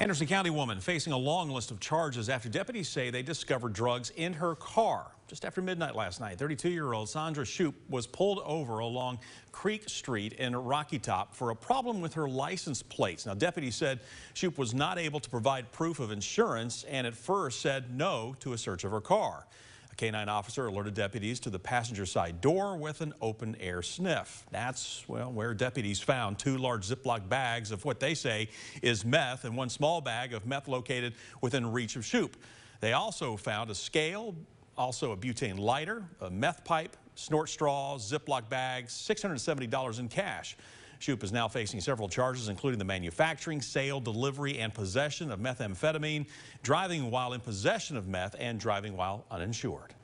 Anderson County woman facing a long list of charges after deputies say they discovered drugs in her car. Just after midnight last night, 32-year-old Sandra Shoup was pulled over along Creek Street in Rocky Top for a problem with her license plates. Now, deputies said Shoup was not able to provide proof of insurance and at first said no to a search of her car. K-9 officer alerted deputies to the passenger side door with an open air sniff. That's, well, where deputies found two large Ziploc bags of what they say is meth and one small bag of meth located within reach of Shoop. They also found a scale, also a butane lighter, a meth pipe, snort straws, Ziploc bags, $670 in cash. Shoup is now facing several charges, including the manufacturing, sale, delivery, and possession of methamphetamine, driving while in possession of meth, and driving while uninsured.